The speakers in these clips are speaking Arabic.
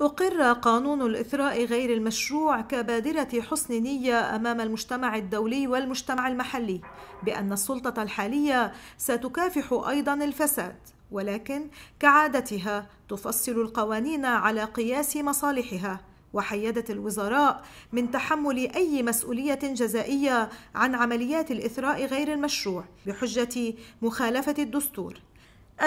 أقر قانون الإثراء غير المشروع كبادرة حسن نية أمام المجتمع الدولي والمجتمع المحلي بأن السلطة الحالية ستكافح أيضا الفساد ولكن كعادتها تفصل القوانين على قياس مصالحها وحيدت الوزراء من تحمل أي مسؤولية جزائية عن عمليات الإثراء غير المشروع بحجة مخالفة الدستور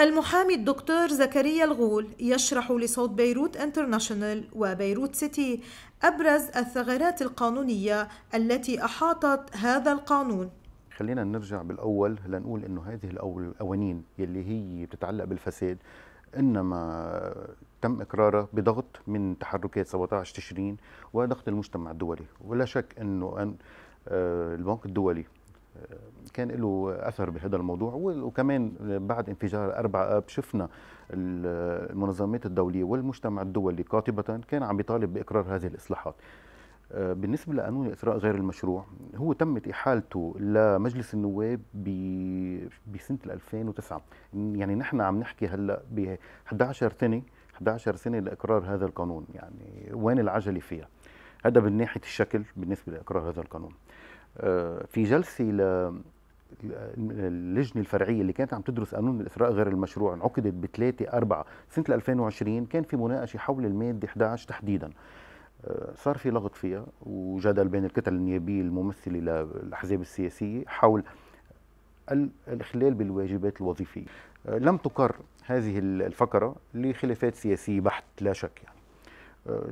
المحامي الدكتور زكريا الغول يشرح لصوت بيروت انترناشونال وبيروت سيتي أبرز الثغرات القانونية التي أحاطت هذا القانون خلينا نرجع بالأول لنقول أنه هذه القوانين يلي هي بتتعلق بالفساد انما تم اقراره بضغط من تحركات 17 تشرين وضغط المجتمع الدولي ولا شك انه آه، البنك الدولي كان له اثر بهذا الموضوع وكمان بعد انفجار 4 اب شفنا المنظمات الدوليه والمجتمع الدولي قاطبه كان عم يطالب باقرار هذه الاصلاحات. آه، بالنسبه لقانون الاثراء غير المشروع هو تمت احالته لمجلس النواب بسنه 2009 يعني نحن عم نحكي هلا ب 11 سنه 11 سنه لاقرار هذا القانون يعني وين العجله فيها؟ هذا من ناحيه الشكل بالنسبه لاقرار هذا القانون. آه، في جلسه اللجنه الفرعيه اللي كانت عم تدرس قانون الاثراء غير المشروع انعقدت ب 3 4 سنه 2020 كان في مناقشه حول الماده 11 تحديدا آه، صار في لغط فيها وجدل بين الكتل النيابيه الممثله للاحزاب السياسيه حول الإخلال بالواجبات الوظيفية آه، لم تقر هذه الفقرة لخلافات سياسية بحت لا شك يعني.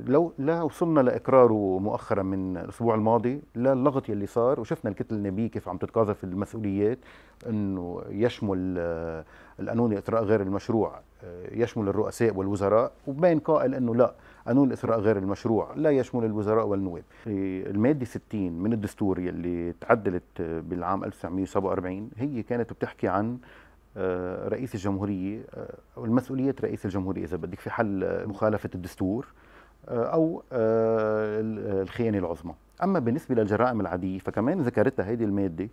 لو لا وصلنا لاقراره مؤخرا من الاسبوع الماضي لا اللغط يلي صار وشفنا الكتله النبيه كيف عم تتقاذف المسؤوليات انه يشمل آه، القانون الاثراء غير المشروع آه، يشمل الرؤساء والوزراء وبين قائل انه لا قانون الاثراء غير المشروع لا يشمل الوزراء والنواب الماده 60 من الدستور يلي تعدلت آه، بالعام 1947 هي كانت بتحكي عن رئيس الجمهوريه والمسؤوليات رئيس الجمهوريه اذا بدك في حل مخالفه الدستور آه، او آه، الخيانه العظمى اما بالنسبه للجرائم العاديه فكمان ذكرتها هذه الماده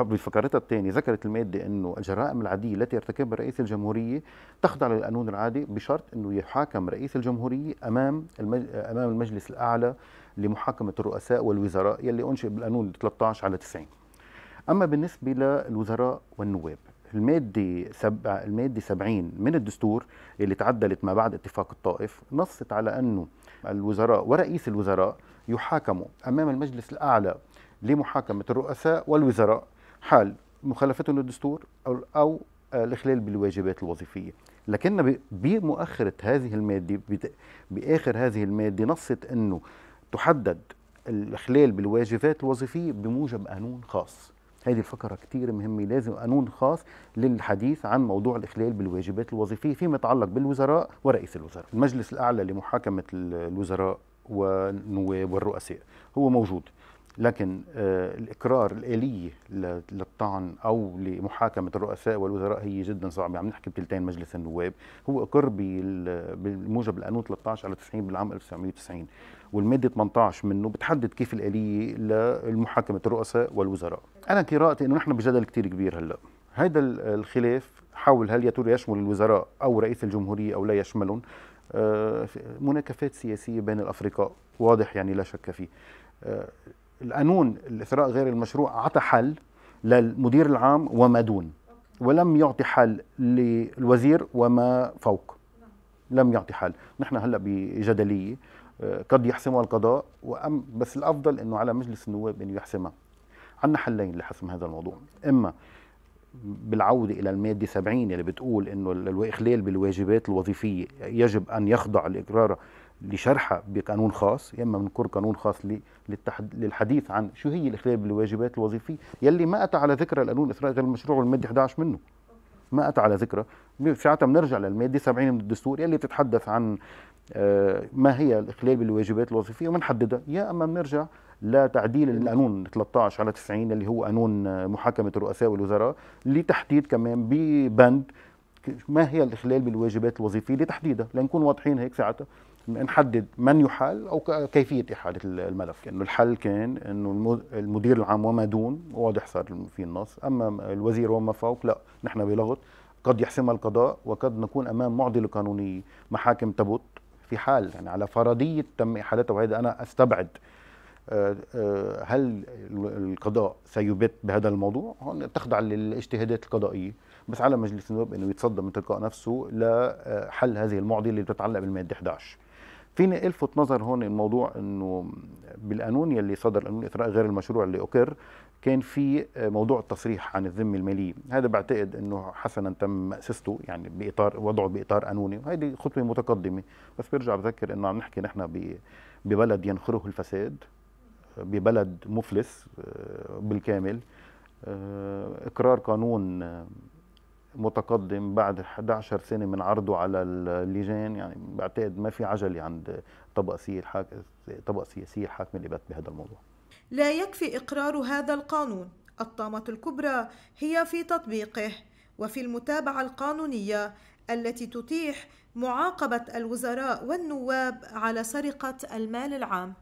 بفقرتها الثانيه ذكرت الماده انه الجرائم العاديه التي يرتكبها رئيس الجمهوريه تخضع للقانون العادي بشرط انه يحاكم رئيس الجمهوريه امام امام المجلس الاعلى لمحاكمه الرؤساء والوزراء يلي انشئ بالقانون 13 على 90 اما بالنسبه للوزراء والنواب المادة سب... المادة 70 من الدستور اللي تعدلت ما بعد اتفاق الطائف نصت على أنه الوزراء ورئيس الوزراء يحاكموا أمام المجلس الأعلى لمحاكمة الرؤساء والوزراء حال مخالفتهم للدستور أو, أو الإخلال بالواجبات الوظيفية لكن بمؤخرة هذه المادة بآخر هذه المادة نصت أنه تحدد الإخلال بالواجبات الوظيفية بموجب قانون خاص هذه الفقرة كتير مهمة لازم قانون خاص للحديث عن موضوع الإخلال بالواجبات الوظيفية فيما يتعلق بالوزراء ورئيس الوزراء المجلس الأعلى لمحاكمة الوزراء والنواب والرؤساء هو موجود لكن آه، الاقرار الاليه للطعن او لمحاكمه الرؤساء والوزراء هي جدا صعبه يعني عم نحكي بثلثين مجلس النواب هو اقر بموجب القانون 13 على 90 بالعام 1990 والماده 18 منه بتحدد كيف الاليه لمحاكمه الرؤساء والوزراء انا قراءتي انه نحن بجدل كثير كبير هلا هذا الخلاف حول هل يا ترى يشمل الوزراء او رئيس الجمهوريه او لا يشملهم آه، مناكفات سياسيه بين الافرقاء واضح يعني لا شك فيه آه، القانون الاثراء غير المشروع اعطى حل للمدير العام وما دون ولم يعطي حل للوزير وما فوق لم يعطي حل نحن هلا بجدليه آه، قد يحسمها القضاء وأم بس الافضل انه على مجلس النواب انه يحسمها عندنا حلين لحسم هذا الموضوع اما بالعودة إلى المادة 70 اللي بتقول إنه الإخلال بالواجبات الوظيفية يجب أن يخضع لإقرار لشرحها بقانون خاص يا اما بنكر قانون خاص للحديث عن شو هي الاخلال بالواجبات الوظيفيه يلي ما اتى على ذكرى القانون الاثراء غير المشروع والماده 11 منه ما اتى على ذكرى ساعتها بنرجع للماده 70 من الدستور يلي بتتحدث عن آه، ما هي الاخلال بالواجبات الوظيفيه وبنحددها يا اما بنرجع لتعديل القانون 13 على 90 اللي هو قانون آه، محاكمه الرؤساء والوزراء لتحديد كمان ببند ما هي الاخلال بالواجبات الوظيفيه لتحديدها لنكون واضحين هيك ساعتها نحدد من يحال او كيفيه احاله الملف انه الحل كان انه المدير العام وما دون واضح صار في النص اما الوزير وما فوق لا نحن بلغط قد يحسمها القضاء وقد نكون امام معضله قانونيه محاكم تبت في حال يعني على فرضيه تم احالتها وهذا انا استبعد آه، آه، هل القضاء سيبت بهذا الموضوع؟ هون تخضع للاجتهادات القضائيه بس على مجلس النواب انه يتصدى من تلقاء نفسه لحل آه، هذه المعضله اللي بتتعلق بالماده 11 فيني الفت نظر هون الموضوع انه بالقانون يلي صدر قانون الاثراء غير المشروع اللي اقر كان في موضوع التصريح عن الذمه الماليه، هذا بعتقد انه حسنا تم مأسسته يعني باطار وضعه باطار قانوني، وهيدي خطوه متقدمه، بس برجع بذكر انه عم نحكي نحن ببلد ينخره الفساد ببلد مفلس آه، بالكامل آه، اقرار قانون متقدم بعد 11 سنه من عرضه على اللجان يعني بعتقد ما في عجله عند طبقه سياسيه طبقه سياسيه الحاكمه اللي بهذا الموضوع لا يكفي اقرار هذا القانون الطامه الكبرى هي في تطبيقه وفي المتابعه القانونيه التي تتيح معاقبه الوزراء والنواب على سرقه المال العام